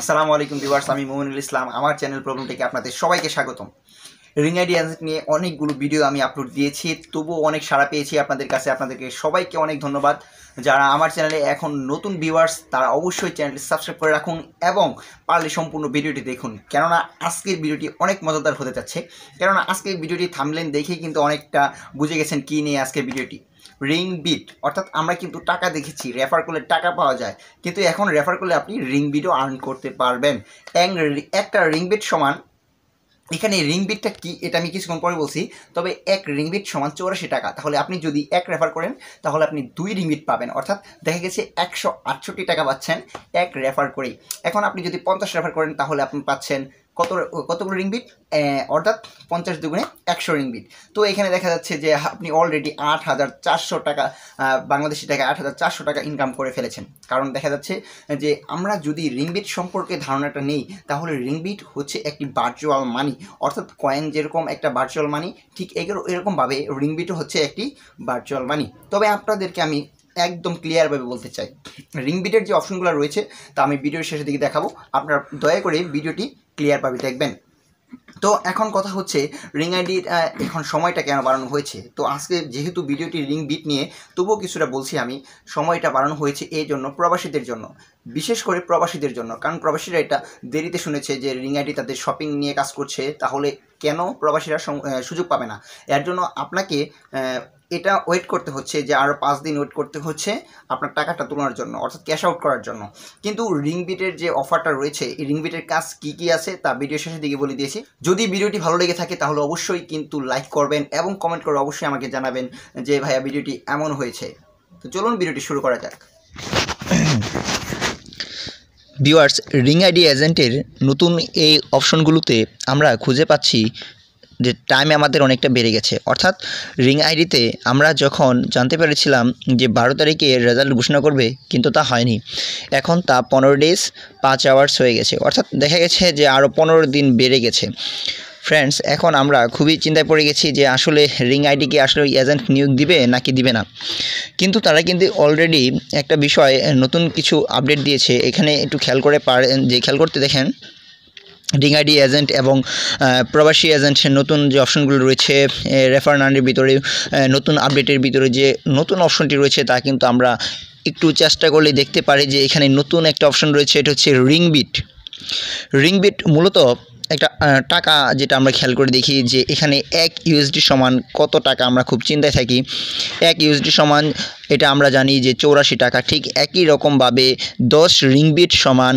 আসসালামু আলাইকুম ভিউয়ার্স আমি মোমিনুল ইসলাম আমার চ্যানেল প্রবলেম থেকে আপনাদের সবাইকে স্বাগতম রিং আইডিয়া নিয়ে অনেকগুলো ভিডিও আমি আপলোড দিয়েছি তবুও অনেক সাড়া পেয়েছি আপনাদের কাছে আপনাদেরকে সবাইকে অনেক ধন্যবাদ যারা আমার চ্যানেলে এখন নতুন ভিউয়ার্স তারা অবশ্যই চ্যানেলটি সাবস্ক্রাইব করে রাখুন এবং পারলে সম্পূর্ণ ভিডিওটি দেখুন কেননা আজকের ভিডিওটি অনেক মজাদার হতে যাচ্ছে কেননা আজকের ভিডিওটি থামলেন দেখেই কিন্তু অনেকটা বুঝে গেছেন কী নিয়ে আজকের ভিডিওটি রিং বিট অর্থাৎ আমরা কিন্তু টাকা দেখেছি রেফার করলে টাকা পাওয়া যায় কিন্তু এখন রেফার করলে আপনি রিং বিটও আর্ন করতে পারবেন একটা রিং বিট সমান এখানে রিং বিটটা কি এটা আমি কিছুক্ষণ পরে বলছি তবে এক রিং বিট সমান চৌরাশি টাকা তাহলে আপনি যদি এক রেফার করেন তাহলে আপনি দুই রিং বিট পাবেন অর্থাৎ দেখা গেছে একশো আটষট্টি টাকা পাচ্ছেন এক রেফার করেই এখন আপনি যদি পঞ্চাশ রেফার করেন তাহলে আপনি পাচ্ছেন কত কতগুলো রিং বিট অর্থাৎ পঞ্চাশ দুগুণে একশো রিং বিট তো এখানে দেখা যাচ্ছে যে আপনি অলরেডি আট হাজার চারশো টাকা বাংলাদেশি টাকা আট হাজার চারশো টাকা ইনকাম করে ফেলেছেন কারণ দেখা যাচ্ছে যে আমরা যদি রিং বিট সম্পর্কে ধারণাটা নেই তাহলে রিং বিট হচ্ছে একটি ভার্চুয়াল মানি অর্থাৎ কয়েন যেরকম একটা ভার্চুয়াল মানি ঠিক এরকমভাবে রিং বিটও হচ্ছে একটি ভার্চুয়াল মানি তবে আপনাদেরকে আমি একদম ক্লিয়ারভাবে বলতে চাই রিং বিটের যে অপশনগুলো রয়েছে তা আমি ভিডিওর শেষের দিকে দেখাবো আপনারা দয়া করে ভিডিওটি ক্লিয়ার পাবি দেখবেন তো এখন কথা হচ্ছে রিং আইডির এখন সময়টা কেন বাড়ানো হয়েছে তো আজকে যেহেতু ভিডিওটি রিং বিট নিয়ে তবুও কিছুটা বলছি আমি সময়টা বাড়ানো হয়েছে এই জন্য প্রবাসীদের জন্য বিশেষ করে প্রবাসীদের জন্য কারণ প্রবাসীরা এটা দেরিতে শুনেছে যে রিং আইডি তাদের শপিং নিয়ে কাজ করছে তাহলে কেন প্রবাসীরা সুযোগ পাবে না এর জন্য আপনাকে এটা ওয়েট করতে হচ্ছে যে আরও পাঁচ দিন ওয়েট করতে হচ্ছে আপনার টাকাটা তোলার জন্য অর্থাৎ ক্যাশ আউট করার জন্য কিন্তু রিংবিটের যে অফারটা রয়েছে এই রিংবিটের কাজ কি কি আছে তা ভিডিও শেষের দিকে বলে দিয়েছি যদি ভিডিওটি ভালো লেগে থাকে তাহলে অবশ্যই কিন্তু লাইক করবেন এবং কমেন্ট করে অবশ্যই আমাকে জানাবেন যে ভাইয়া ভিডিওটি এমন হয়েছে তো চলুন ভিডিওটি শুরু করা যাক ভিউয়ার্স রিং আইডি এজেন্টের নতুন এই অপশনগুলোতে আমরা খুঁজে পাচ্ছি যে টাইম আমাদের অনেকটা বেড়ে গেছে অর্থাৎ রিং আইডিতে আমরা যখন জানতে পেরেছিলাম যে বারো তারিখে রেজাল্ট ঘোষণা করবে কিন্তু তা হয়নি এখন তা পনেরো ডেজ পাঁচ আওয়ার্স হয়ে গেছে অর্থাৎ দেখা গেছে যে আরও পনেরো দিন বেড়ে গেছে ফ্রেন্ডস এখন আমরা খুবই চিন্তায় পড়ে গেছি যে আসলে রিং আইডি কি আসলে এজেন্ট নিয়োগ দিবে নাকি দিবে না কিন্তু তারা কিন্তু অলরেডি একটা বিষয় নতুন কিছু আপডেট দিয়েছে এখানে একটু খেয়াল করে পারেন যে খেয়াল করতে দেখেন আইডি এজেন্ট এবং প্রবাসী এজেন্ট নতুন যে অপশনগুলো রয়েছে রেফার নান্ডের ভিতরে নতুন আপডেটের ভিতরে যে নতুন অপশনটি রয়েছে তা কিন্তু আমরা একটু চেষ্টা করলে দেখতে পারি যে এখানে নতুন একটা অপশন রয়েছে এটা হচ্ছে রিংবিট রিংবিট মূলত একটা টাকা যেটা আমরা খেয়াল করে দেখি যে এখানে এক ইউএসডি সমান কত টাকা আমরা খুব চিন্তায় থাকি এক ইউএসডি সমান এটা আমরা জানি যে চৌরাশি টাকা ঠিক একই রকমভাবে দশ রিংবিট সমান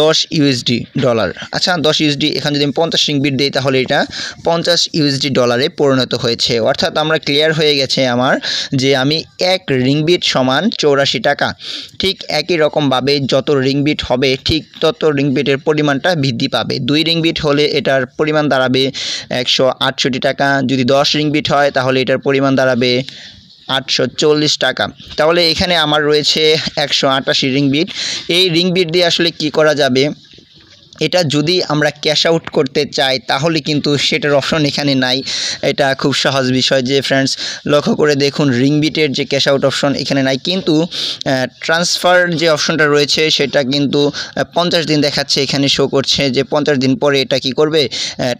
দশ ইউএসডি ডলার আচ্ছা দশ ইউএসডি এখানে যদি আমি পঞ্চাশ রিংবিট দিই তাহলে এটা পঞ্চাশ ইউএসডি ডলারে পরিণত হয়েছে অর্থাৎ আমরা ক্লিয়ার হয়ে গেছে আমার যে আমি এক রিংবিট সমান চৌরাশি টাকা ঠিক একই রকমভাবে যত রিংবিট হবে ঠিক তত রিংবিটের পরিমাণটা বৃদ্ধি পাবে দুই রিংবিট হলে এটার পরিমাণ দাঁড়াবে একশো টাকা যদি দশ রিংবিট হয় তাহলে এটার পরিমাণ দাঁড়াবে আটশো টাকা তাহলে এখানে আমার রয়েছে একশো আটাশি রিংবিট এই রিংবিট দিয়ে আসলে কি করা যাবে এটা যদি আমরা ক্যাশ আউট করতে চাই তাহলে কিন্তু সেটার অপশন এখানে নাই এটা খুব সহজ বিষয় যে ফ্রেন্ডস লক্ষ্য করে দেখুন রিংবিটের যে ক্যাশ আউট অপশন এখানে নাই কিন্তু ট্রান্সফার যে অপশনটা রয়েছে সেটা কিন্তু পঞ্চাশ দিন দেখাচ্ছে এখানে শো করছে যে পঞ্চাশ দিন পরে এটা কি করবে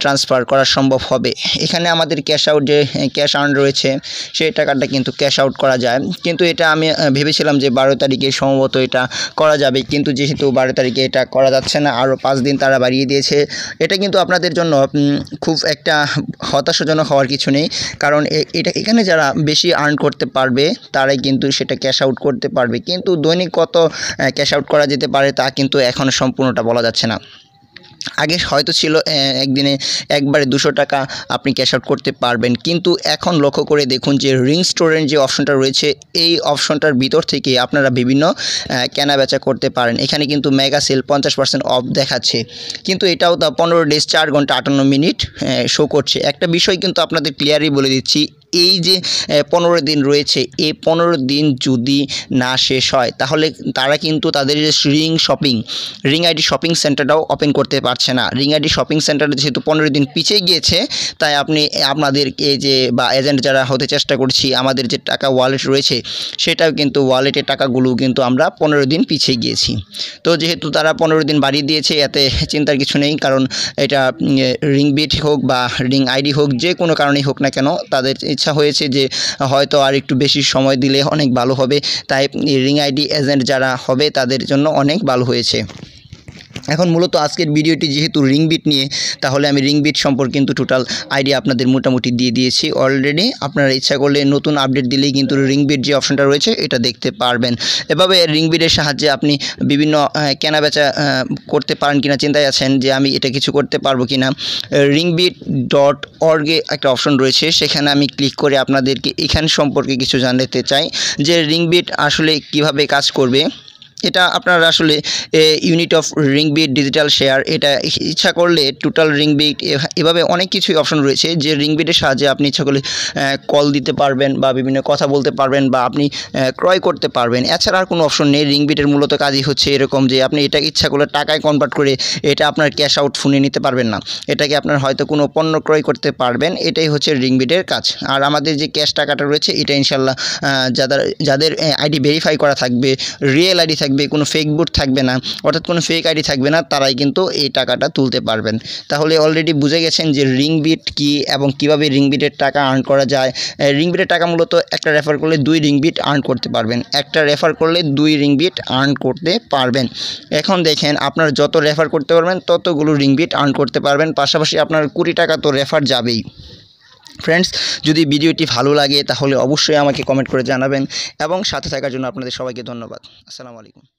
ট্রান্সফার করা সম্ভব হবে এখানে আমাদের ক্যাশ আউট যে ক্যাশ আর্ন রয়েছে সেই টাকাটা কিন্তু ক্যাশ আউট করা যায় কিন্তু এটা আমি ভেবেছিলাম যে বারো তারিখে সম্ভবত এটা করা যাবে কিন্তু যেহেতু বারো তারিখে এটা করা যাচ্ছে না আরও পাঁচ দিন দিন তারা বাড়িয়ে দিয়েছে এটা কিন্তু আপনাদের জন্য খুব একটা হতাশাজনক হওয়ার কিছু নেই কারণ এটা এখানে যারা বেশি আর্ন করতে পারবে তারাই কিন্তু সেটা ক্যাশ আউট করতে পারবে কিন্তু দৈনিক কত ক্যাশ আউট করা যেতে পারে তা কিন্তু এখন সম্পূর্ণটা বলা যাচ্ছে না আগে হয়তো ছিল একদিনে একবারে দুশো টাকা আপনি ক্যাশ আউট করতে পারবেন কিন্তু এখন লক্ষ্য করে দেখুন যে রিং স্টোরেন্ট যে অপশনটা রয়েছে এই অপশনটার ভিতর থেকে আপনারা বিভিন্ন কেনা বেচা করতে পারেন এখানে কিন্তু মেগা সেল পঞ্চাশ পার্সেন্ট অফ দেখাচ্ছে কিন্তু এটাও তো পনেরো ডেজ চার ঘন্টা আটান্ন মিনিট শো করছে একটা বিষয় কিন্তু আপনাদের ক্লিয়ারই বলে দিচ্ছি এই যে পনেরো দিন রয়েছে এই পনেরো দিন যদি না শেষ হয় তাহলে তারা কিন্তু তাদের যে ring shopping ring ID shopping সেন্টারটাও ওপেন করতে পারছে না রিং আইডি শপিং সেন্টারটা যেহেতু পনেরো দিন পিছিয়ে গিয়েছে তাই আপনি আপনাদের এই যে বা এজেন্ট যারা হতে চেষ্টা করছি আমাদের যে টাকা ওয়ালেট রয়েছে সেটাও কিন্তু ওয়ালেটের টাকাগুলো কিন্তু আমরা পনেরো দিন পিছিয়ে গিয়েছি তো যেহেতু তারা পনেরো দিন বাড়িয়ে দিয়েছে এতে চিন্তার কিছু নেই কারণ এটা রিং বিট হোক বা রিং আইডি হোক যে কোনো কারণেই হোক না কেন তাদের ইচ্ছা হয়েছে যে হয়তো আর একটু বেশি সময় দিলে অনেক ভালো হবে তাই রিং আইডি এজেন্ট যারা হবে তাদের জন্য অনেক ভালো হয়েছে এখন মূলত আজকের ভিডিওটি যেহেতু রিং বিট নিয়ে তাহলে আমি রিং বিট সম্পর্কে কিন্তু টোটাল আইডিয়া আপনাদের মোটামুটি দিয়ে দিয়েছি অলরেডি আপনারা ইচ্ছা করলে নতুন আপডেট দিলেই কিন্তু রিং বিট যে অপশনটা রয়েছে এটা দেখতে পারবেন এভাবে রিং বিটের সাহায্যে আপনি বিভিন্ন কেনা বেচা করতে পারেন কিনা চিন্তায় আছেন যে আমি এটা কিছু করতে পারবো কিনা রিং বিট ডট অর্গে একটা অপশন রয়েছে সেখানে আমি ক্লিক করে আপনাদেরকে এখান সম্পর্কে কিছু জানাতে চাই যে রিং বিট আসলে কিভাবে কাজ করবে এটা আপনার আসলে unit of ring bit digital share এটা ইচ্ছা করলে টোটাল রিং বিট এভাবে অনেক কিছুই অপশন রয়েছে যে রিং বিটের সাহায্যে আপনি ইচ্ছা করলে কল দিতে পারবেন বা বিভিন্ন কথা বলতে পারবেন বা আপনি ক্রয় করতে পারবেন এছাড়া আর কোনো অপশন নেই রিং বিটের মূলত কাজই হচ্ছে এরকম যে আপনি এটা ইচ্ছা করলে টাকায় কনভার্ট করে এটা আপনার ক্যাশ আউট ফোনে নিতে পারবেন না এটাকে আপনার হয়তো কোনো পণ্য ক্রয় করতে পারবেন এটাই হচ্ছে রিং বিটের কাজ আর আমাদের যে ক্যাশ টাকাটা রয়েছে এটা ইনশাল্লাহ যাদের যাদের আইডি ভেরিফাই করা থাকবে রিয়েল আইডি থাকবে থাকবে কোনো ফেক বুট থাকবে না অর্থাৎ কোনো ফেক আইডি থাকবে না তারাই কিন্তু এই টাকাটা তুলতে পারবেন তাহলে অলরেডি বুঝে গেছেন যে রিং বিট কী এবং কিভাবে রিং বিটের টাকা আর্ন করা যায় রিং বিটের টাকা মূলত একটা রেফার করলে দুই রিং বিট আর্ন করতে পারবেন একটা রেফার করলে দুই রিং বিট আর্ন করতে পারবেন এখন দেখেন আপনার যত রেফার করতে পারবেন ততগুলো রিং বিট আর্ন করতে পারবেন পাশাপাশি আপনার কুড়ি টাকা তো রেফার যাবেই ফ্রেন্ডস যদি ভিডিওটি ভালো লাগে তাহলে অবশ্যই আমাকে কমেন্ট করে জানাবেন এবং সাথে থাকার জন্য আপনাদের সবাইকে ধন্যবাদ আসসালামু আলাইকুম